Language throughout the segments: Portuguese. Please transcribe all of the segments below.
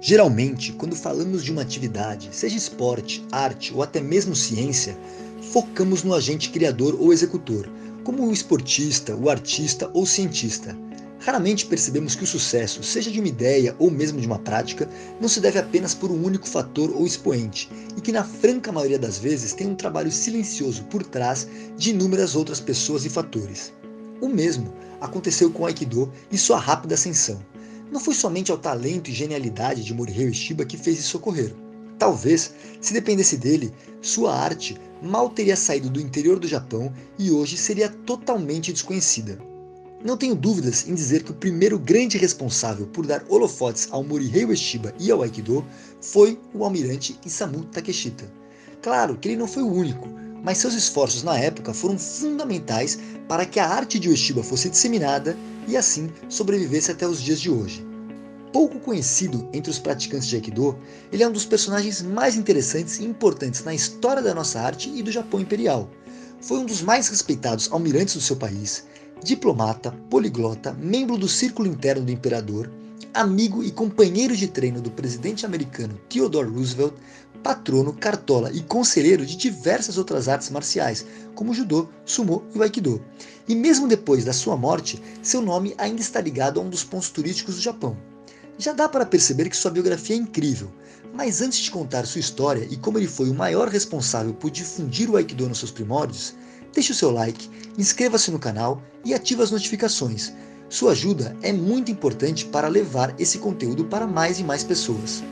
Geralmente, quando falamos de uma atividade, seja esporte, arte ou até mesmo ciência, focamos no agente criador ou executor, como o esportista, o artista ou cientista. Raramente percebemos que o sucesso, seja de uma ideia ou mesmo de uma prática, não se deve apenas por um único fator ou expoente, e que na franca maioria das vezes tem um trabalho silencioso por trás de inúmeras outras pessoas e fatores. O mesmo aconteceu com o Aikido e sua rápida ascensão. Não foi somente ao talento e genialidade de Morihei Ueshiba que fez isso ocorrer. Talvez, se dependesse dele, sua arte mal teria saído do interior do Japão e hoje seria totalmente desconhecida. Não tenho dúvidas em dizer que o primeiro grande responsável por dar holofotes ao Morihei Ueshiba e ao Aikido foi o almirante Isamu Takeshita. Claro que ele não foi o único, mas seus esforços na época foram fundamentais para que a arte de Ueshiba fosse disseminada e assim sobrevivesse até os dias de hoje. Pouco conhecido entre os praticantes de Aikido, ele é um dos personagens mais interessantes e importantes na história da nossa arte e do Japão Imperial. Foi um dos mais respeitados almirantes do seu país, diplomata, poliglota, membro do círculo interno do imperador, amigo e companheiro de treino do presidente americano Theodore Roosevelt, patrono, cartola e conselheiro de diversas outras artes marciais, como judô, sumô e aikido. E mesmo depois da sua morte, seu nome ainda está ligado a um dos pontos turísticos do Japão. Já dá para perceber que sua biografia é incrível, mas antes de contar sua história e como ele foi o maior responsável por difundir o Aikido nos seus primórdios, deixe o seu like, inscreva-se no canal e ative as notificações. Sua ajuda é muito importante para levar esse conteúdo para mais e mais pessoas.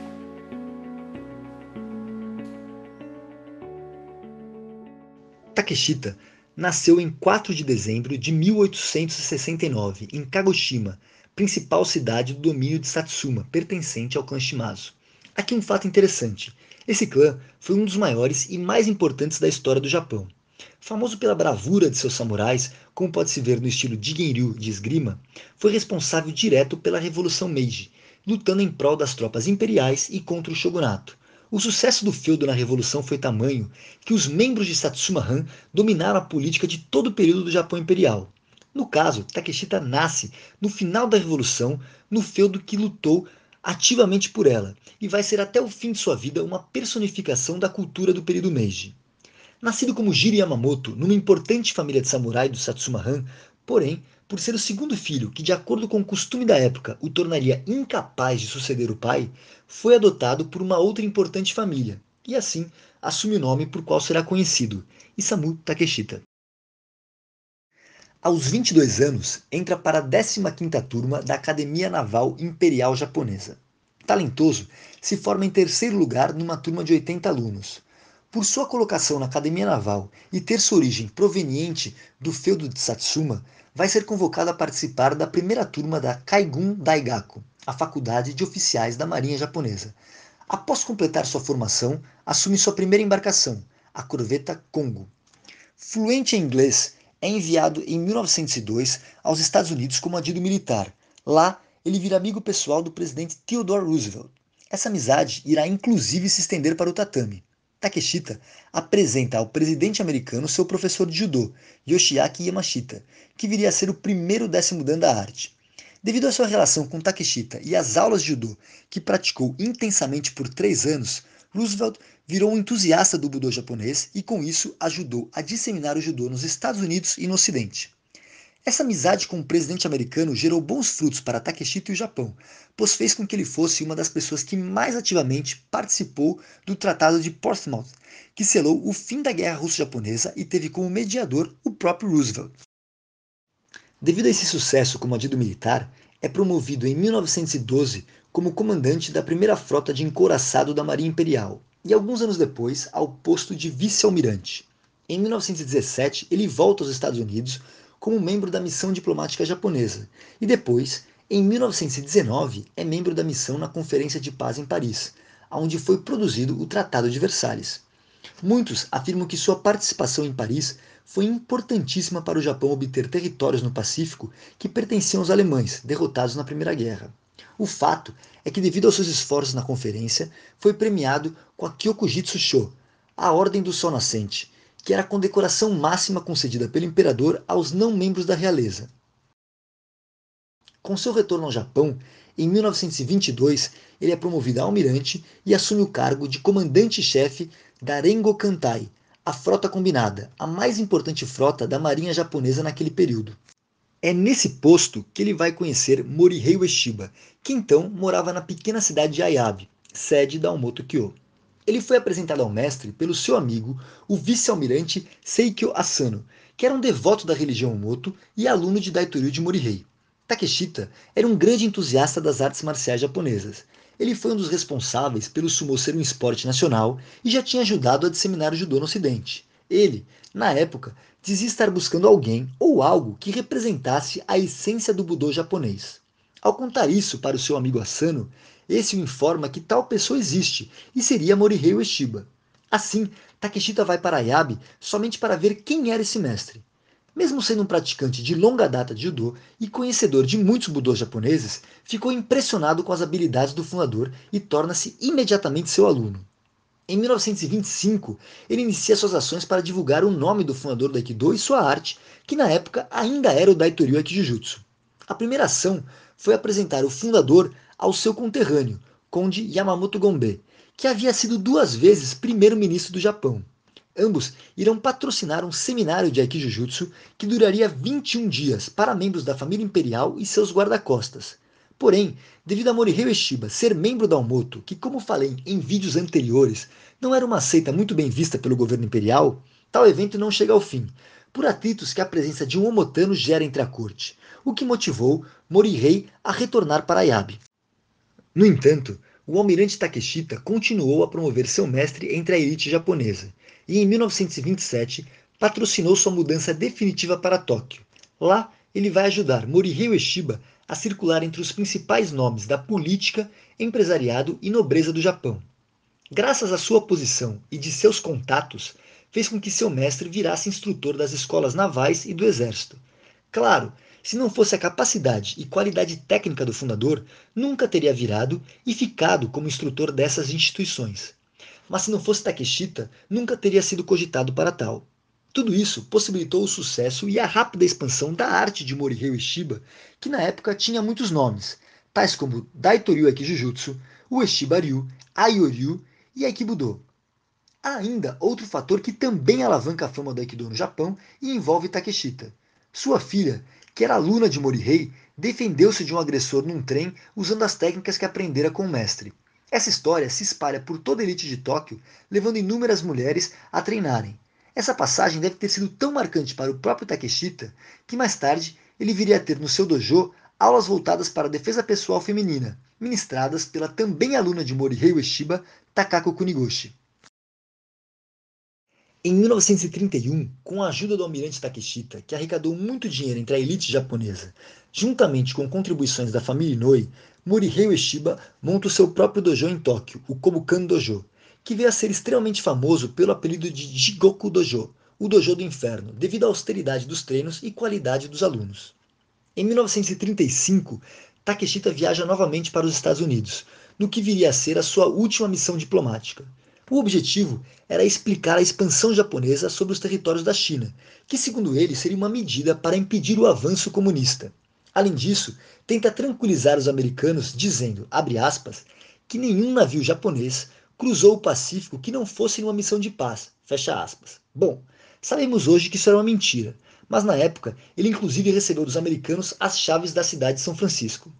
Takeshita nasceu em 4 de dezembro de 1869, em Kagoshima, principal cidade do domínio de Satsuma, pertencente ao clã Shimazu. Aqui um fato interessante. Esse clã foi um dos maiores e mais importantes da história do Japão. Famoso pela bravura de seus samurais, como pode se ver no estilo Jigenryu de esgrima, foi responsável direto pela Revolução Meiji, lutando em prol das tropas imperiais e contra o shogunato, o sucesso do feudo na Revolução foi tamanho que os membros de Satsuma Han dominaram a política de todo o período do Japão Imperial. No caso, Takeshita nasce no final da Revolução, no feudo que lutou ativamente por ela, e vai ser até o fim de sua vida uma personificação da cultura do período Meiji. Nascido como Jiri Yamamoto numa importante família de samurai do Satsuma Han, porém, por ser o segundo filho, que, de acordo com o costume da época, o tornaria incapaz de suceder o pai, foi adotado por uma outra importante família, e assim assume o nome por qual será conhecido, Isamu Takeshita. Aos 22 anos, entra para a 15ª turma da Academia Naval Imperial Japonesa. Talentoso, se forma em terceiro lugar numa turma de 80 alunos. Por sua colocação na Academia Naval e ter sua origem proveniente do feudo de Satsuma, vai ser convocado a participar da primeira turma da Kaigun Daigaku, a Faculdade de Oficiais da Marinha Japonesa. Após completar sua formação, assume sua primeira embarcação, a corveta Congo. Fluente em inglês, é enviado em 1902 aos Estados Unidos como adido militar. Lá, ele vira amigo pessoal do presidente Theodore Roosevelt. Essa amizade irá inclusive se estender para o tatame. Takeshita apresenta ao presidente americano seu professor de judô, Yoshiaki Yamashita, que viria a ser o primeiro décimo dan da arte. Devido à sua relação com Takeshita e às aulas de judô que praticou intensamente por três anos, Roosevelt virou um entusiasta do budô japonês e com isso ajudou a disseminar o judô nos Estados Unidos e no Ocidente. Essa amizade com o presidente americano gerou bons frutos para Takeshita e o Japão, pois fez com que ele fosse uma das pessoas que mais ativamente participou do Tratado de Portsmouth, que selou o fim da Guerra Russo-Japonesa e teve como mediador o próprio Roosevelt. Devido a esse sucesso como adido militar, é promovido em 1912 como comandante da primeira frota de encouraçado da Marinha Imperial e alguns anos depois ao posto de vice-almirante. Em 1917, ele volta aos Estados Unidos como membro da missão diplomática japonesa e depois, em 1919, é membro da missão na Conferência de Paz em Paris, onde foi produzido o Tratado de Versalhes. Muitos afirmam que sua participação em Paris foi importantíssima para o Japão obter territórios no Pacífico que pertenciam aos alemães, derrotados na Primeira Guerra. O fato é que, devido aos seus esforços na conferência, foi premiado com a Kyokujitsu Sho, a Ordem do Sol Nascente, que era a condecoração máxima concedida pelo imperador aos não-membros da realeza. Com seu retorno ao Japão, em 1922, ele é promovido a almirante e assume o cargo de comandante-chefe da Rengo Kantai, a frota combinada, a mais importante frota da marinha japonesa naquele período. É nesse posto que ele vai conhecer Morihei Ueshiba, que então morava na pequena cidade de Ayabe, sede da Omoto Kyo. Ele foi apresentado ao mestre pelo seu amigo, o vice-almirante Seikyo Asano, que era um devoto da religião Moto e aluno de Daitoryu de Morihei. Takeshita era um grande entusiasta das artes marciais japonesas. Ele foi um dos responsáveis pelo sumo ser um esporte nacional e já tinha ajudado a disseminar o judô no ocidente. Ele, na época, dizia estar buscando alguém ou algo que representasse a essência do budô japonês. Ao contar isso para o seu amigo Asano, esse o informa que tal pessoa existe e seria Morihei Ueshiba. Assim, Takeshita vai para Ayabe somente para ver quem era esse mestre. Mesmo sendo um praticante de longa data de judô e conhecedor de muitos budôs japoneses, ficou impressionado com as habilidades do fundador e torna-se imediatamente seu aluno. Em 1925, ele inicia suas ações para divulgar o nome do fundador do Aikido e sua arte, que na época ainda era o Daitoryu Aikijujutsu. A primeira ação foi apresentar o fundador ao seu conterrâneo, Conde Yamamoto Gonbei, que havia sido duas vezes primeiro-ministro do Japão. Ambos irão patrocinar um seminário de Aikijujutsu que duraria 21 dias para membros da família imperial e seus guarda-costas. Porém, devido a Morihei Ueshiba ser membro da Omoto, que como falei em vídeos anteriores, não era uma seita muito bem vista pelo governo imperial, tal evento não chega ao fim, por atritos que a presença de um omotano gera entre a corte, o que motivou Morihei a retornar para Ayabe. No entanto, o almirante Takeshita continuou a promover seu mestre entre a elite japonesa e, em 1927, patrocinou sua mudança definitiva para Tóquio. Lá, ele vai ajudar Morihei Ueshiba a circular entre os principais nomes da política, empresariado e nobreza do Japão. Graças à sua posição e de seus contatos, fez com que seu mestre virasse instrutor das escolas navais e do exército. Claro se não fosse a capacidade e qualidade técnica do fundador, nunca teria virado e ficado como instrutor dessas instituições. Mas se não fosse Takeshita, nunca teria sido cogitado para tal. Tudo isso possibilitou o sucesso e a rápida expansão da arte de Morihei Ueshiba, que na época tinha muitos nomes, tais como Daitoryu Jujutsu, o Ryu, Aioryu e Aikibudo. Há ainda outro fator que também alavanca a fama do Aikido no Japão e envolve Takeshita. Sua filha que era aluna de Morihei, defendeu-se de um agressor num trem usando as técnicas que aprendera com o mestre. Essa história se espalha por toda a elite de Tóquio, levando inúmeras mulheres a treinarem. Essa passagem deve ter sido tão marcante para o próprio Takeshita que mais tarde ele viria a ter no seu dojo aulas voltadas para a defesa pessoal feminina, ministradas pela também aluna de Morihei Ueshiba, Takako Kunigoshi. Em 1931, com a ajuda do almirante Takeshita, que arrecadou muito dinheiro entre a elite japonesa, juntamente com contribuições da família Inoue, Morihei Ueshiba monta o seu próprio dojo em Tóquio, o Kobukan Dojo, que veio a ser extremamente famoso pelo apelido de Jigoku Dojo, o dojo do inferno, devido à austeridade dos treinos e qualidade dos alunos. Em 1935, Takeshita viaja novamente para os Estados Unidos, no que viria a ser a sua última missão diplomática. O objetivo era explicar a expansão japonesa sobre os territórios da China, que, segundo ele, seria uma medida para impedir o avanço comunista. Além disso, tenta tranquilizar os americanos dizendo, aspas, que nenhum navio japonês cruzou o Pacífico que não fosse numa missão de paz, Bom, sabemos hoje que isso era uma mentira, mas na época ele inclusive recebeu dos americanos as chaves da cidade de São Francisco.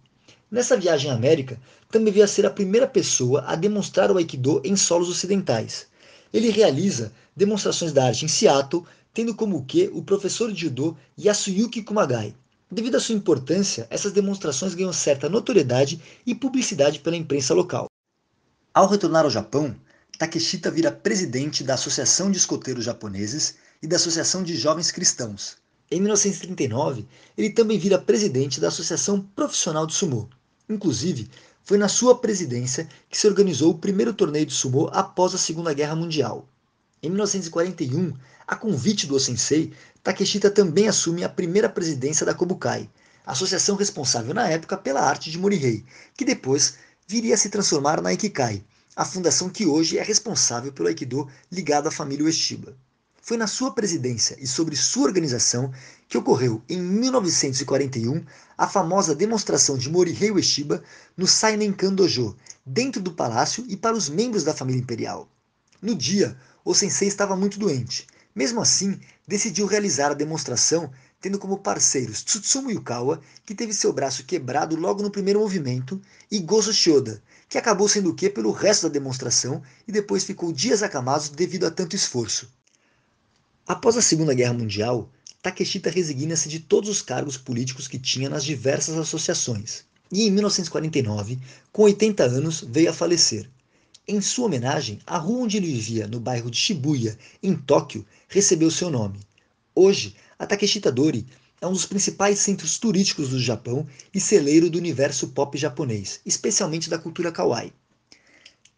Nessa viagem à América, também veio a ser a primeira pessoa a demonstrar o Aikido em solos ocidentais. Ele realiza demonstrações da arte em Seattle, tendo como que o professor de judô Yasuyuki Kumagai. Devido à sua importância, essas demonstrações ganham certa notoriedade e publicidade pela imprensa local. Ao retornar ao Japão, Takeshita vira presidente da Associação de Escoteiros Japoneses e da Associação de Jovens Cristãos, em 1939, ele também vira presidente da Associação Profissional de Sumo. Inclusive, foi na sua presidência que se organizou o primeiro torneio de sumo após a Segunda Guerra Mundial. Em 1941, a convite do Sensei, Takeshita também assume a primeira presidência da Kobukai, associação responsável na época pela arte de Morihei, que depois viria a se transformar na Ikikai, a fundação que hoje é responsável pelo Aikido ligado à família Ueshiba foi na sua presidência e sobre sua organização que ocorreu, em 1941, a famosa demonstração de Morihei Ueshiba no Sainenkan Dojo, dentro do palácio e para os membros da família imperial. No dia, o sensei estava muito doente. Mesmo assim, decidiu realizar a demonstração tendo como parceiros Tsutsumu Yukawa, que teve seu braço quebrado logo no primeiro movimento, e Gozo Shioda, que acabou sendo o que pelo resto da demonstração e depois ficou dias acamado devido a tanto esforço. Após a Segunda Guerra Mundial, Takeshita resigna-se de todos os cargos políticos que tinha nas diversas associações e, em 1949, com 80 anos, veio a falecer. Em sua homenagem, a rua onde ele vivia, no bairro de Shibuya, em Tóquio, recebeu seu nome. Hoje, a Takeshita Dori é um dos principais centros turísticos do Japão e celeiro do universo pop japonês, especialmente da cultura kawaii.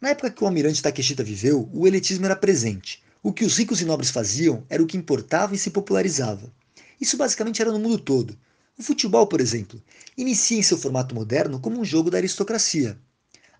Na época que o almirante Takeshita viveu, o elitismo era presente o que os ricos e nobres faziam era o que importava e se popularizava. Isso basicamente era no mundo todo. O futebol, por exemplo, inicia em seu formato moderno como um jogo da aristocracia.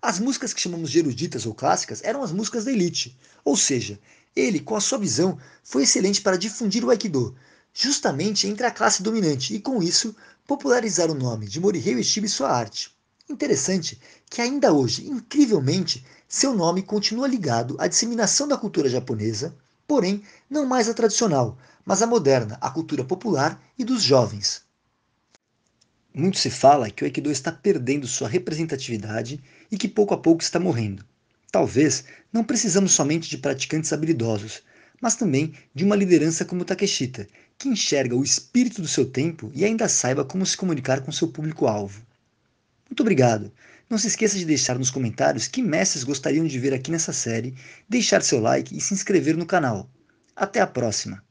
As músicas que chamamos de eruditas ou clássicas eram as músicas da elite, ou seja, ele, com a sua visão, foi excelente para difundir o Aikido, justamente entre a classe dominante e, com isso, popularizar o nome de Morihei Ueshiba e sua arte. Interessante que ainda hoje, incrivelmente, seu nome continua ligado à disseminação da cultura japonesa, porém não mais a tradicional, mas a moderna, a cultura popular e dos jovens. Muito se fala que o Aikido está perdendo sua representatividade e que pouco a pouco está morrendo. Talvez não precisamos somente de praticantes habilidosos, mas também de uma liderança como Takeshita, que enxerga o espírito do seu tempo e ainda saiba como se comunicar com seu público-alvo. Muito obrigado. Não se esqueça de deixar nos comentários que mestres gostariam de ver aqui nessa série, deixar seu like e se inscrever no canal. Até a próxima!